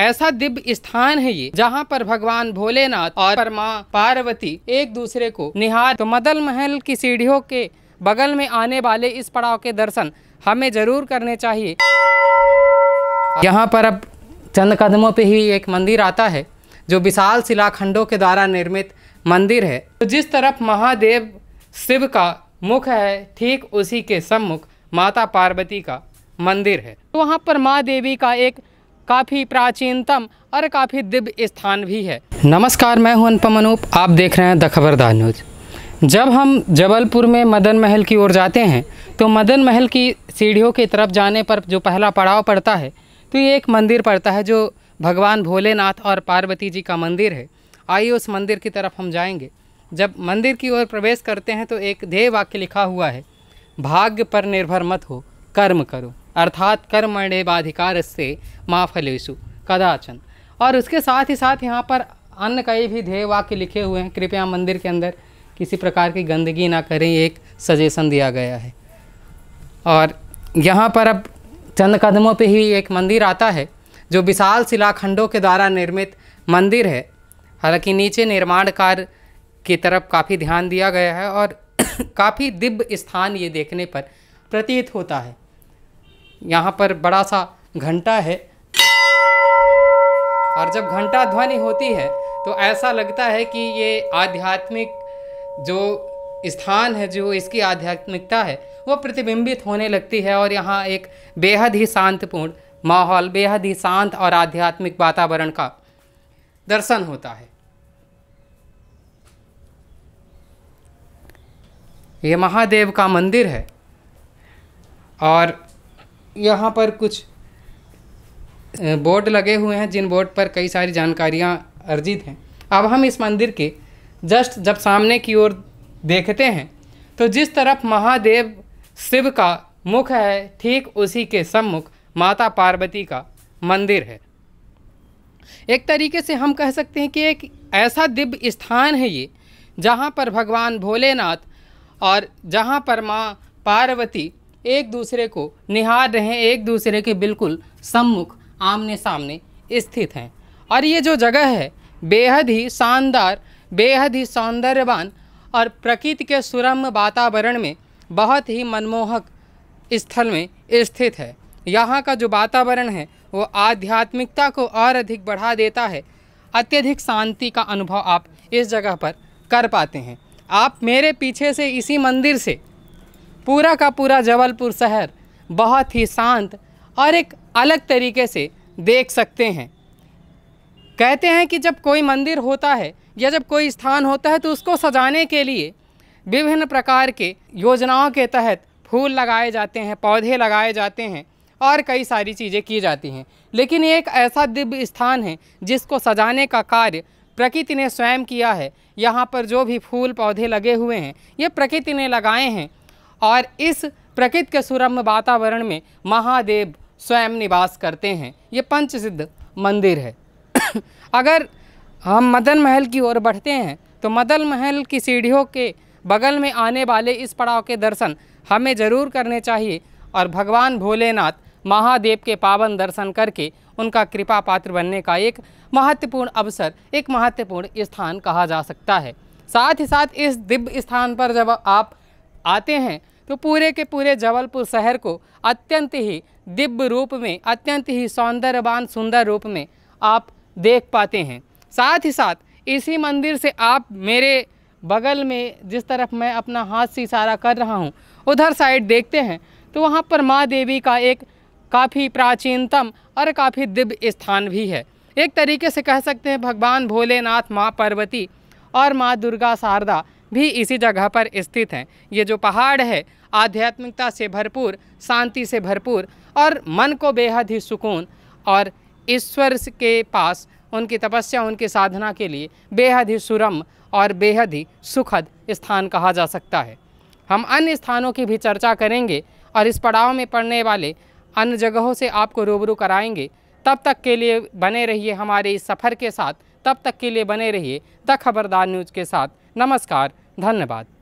ऐसा दिव्य स्थान है ये जहाँ पर भगवान भोलेनाथ और परमा पार्वती एक दूसरे को निहार तो मदल महल की सीढ़ियों के बगल में आने वाले इस पड़ाव के दर्शन हमें जरूर करने चाहिए यहाँ पर अब चंद कदमों पे ही एक मंदिर आता है जो विशाल शिलाखंडों के द्वारा निर्मित मंदिर है तो जिस तरफ महादेव शिव का मुख है ठीक उसी के सम्मुख माता पार्वती का मंदिर है तो वहाँ पर माँ देवी का एक काफ़ी प्राचीनतम और काफ़ी दिव्य स्थान भी है नमस्कार मैं हूं अनुपम अनूप आप देख रहे हैं द खबरदार न्यूज जब हम जबलपुर में मदन महल की ओर जाते हैं तो मदन महल की सीढ़ियों की तरफ जाने पर जो पहला पड़ाव पड़ता है तो ये एक मंदिर पड़ता है जो भगवान भोलेनाथ और पार्वती जी का मंदिर है आइए उस मंदिर की तरफ हम जाएंगे जब मंदिर की ओर प्रवेश करते हैं तो एक ध्येय वाक्य लिखा हुआ है भाग्य पर निर्भर मत हो कर्म करो अर्थात कर्मणे बाधिकार से माँ फलेशु कदाचन और उसके साथ ही साथ यहाँ पर अन्य कई भी ध्येय वाक्य लिखे हुए हैं कृपया मंदिर के अंदर किसी प्रकार की गंदगी ना करें एक सजेशन दिया गया है और यहाँ पर अब चंद कदमों पे ही एक मंदिर आता है जो विशाल शिलाखंडों के द्वारा निर्मित मंदिर है हालांकि नीचे निर्माण कार्य की तरफ काफ़ी ध्यान दिया गया है और काफ़ी दिव्य स्थान ये देखने पर प्रतीत होता है यहाँ पर बड़ा सा घंटा है और जब घंटा ध्वनि होती है तो ऐसा लगता है कि ये आध्यात्मिक जो स्थान है जो इसकी आध्यात्मिकता है वो प्रतिबिंबित होने लगती है और यहाँ एक बेहद ही शांतपूर्ण माहौल बेहद ही शांत और आध्यात्मिक वातावरण का दर्शन होता है ये महादेव का मंदिर है और यहाँ पर कुछ बोर्ड लगे हुए हैं जिन बोर्ड पर कई सारी जानकारियाँ अर्जित हैं अब हम इस मंदिर के जस्ट जब सामने की ओर देखते हैं तो जिस तरफ महादेव शिव का मुख है ठीक उसी के सम्मुख माता पार्वती का मंदिर है एक तरीके से हम कह सकते हैं कि एक ऐसा दिव्य स्थान है ये जहाँ पर भगवान भोलेनाथ और जहाँ पर माँ पार्वती एक दूसरे को निहार रहे हैं एक दूसरे के बिल्कुल सम्मुख आमने सामने स्थित हैं और ये जो जगह है बेहद ही शानदार बेहद ही सौंदर्यवान और प्रकृति के सुरम्य वातावरण में बहुत ही मनमोहक स्थल में स्थित है यहाँ का जो वातावरण है वो आध्यात्मिकता को और अधिक बढ़ा देता है अत्यधिक शांति का अनुभव आप इस जगह पर कर पाते हैं आप मेरे पीछे से इसी मंदिर से पूरा का पूरा जबलपुर शहर बहुत ही शांत और एक अलग तरीके से देख सकते हैं कहते हैं कि जब कोई मंदिर होता है या जब कोई स्थान होता है तो उसको सजाने के लिए विभिन्न प्रकार के योजनाओं के तहत फूल लगाए जाते हैं पौधे लगाए जाते हैं और कई सारी चीज़ें की जाती हैं लेकिन ये एक ऐसा दिव्य स्थान है जिसको सजाने का कार्य प्रकृति ने स्वयं किया है यहाँ पर जो भी फूल पौधे लगे हुए हैं ये प्रकृति ने लगाए हैं और इस प्रकृति के सुरम्य वातावरण में महादेव स्वयं निवास करते हैं ये पंच सिद्ध मंदिर है अगर हम मदन महल की ओर बढ़ते हैं तो मदन महल की सीढ़ियों के बगल में आने वाले इस पड़ाव के दर्शन हमें ज़रूर करने चाहिए और भगवान भोलेनाथ महादेव के पावन दर्शन करके उनका कृपा पात्र बनने का एक महत्वपूर्ण अवसर एक महत्वपूर्ण स्थान कहा जा सकता है साथ ही साथ इस दिव्य स्थान पर जब आप आते हैं तो पूरे के पूरे जबलपुर शहर को अत्यंत ही दिव्य रूप में अत्यंत ही सौंदर्यवान सुंदर रूप में आप देख पाते हैं साथ ही साथ इसी मंदिर से आप मेरे बगल में जिस तरफ मैं अपना हाथ से इशारा कर रहा हूँ उधर साइड देखते हैं तो वहाँ पर माँ देवी का एक काफ़ी प्राचीनतम और काफ़ी दिव्य स्थान भी है एक तरीके से कह सकते हैं भगवान भोलेनाथ माँ पार्वती और माँ दुर्गा शारदा भी इसी जगह पर स्थित हैं ये जो पहाड़ है आध्यात्मिकता से भरपूर शांति से भरपूर और मन को बेहद ही सुकून और ईश्वर के पास उनकी तपस्या उनकी साधना के लिए बेहद ही सुरम और बेहद ही सुखद स्थान कहा जा सकता है हम अन्य स्थानों की भी चर्चा करेंगे और इस पड़ाव में पढ़ने वाले अन्य जगहों से आपको रूबरू कराएंगे तब तक के लिए बने रहिए हमारे इस सफ़र के साथ तब तक के लिए बने रहिए द खबरदार न्यूज़ के साथ नमस्कार धन्यवाद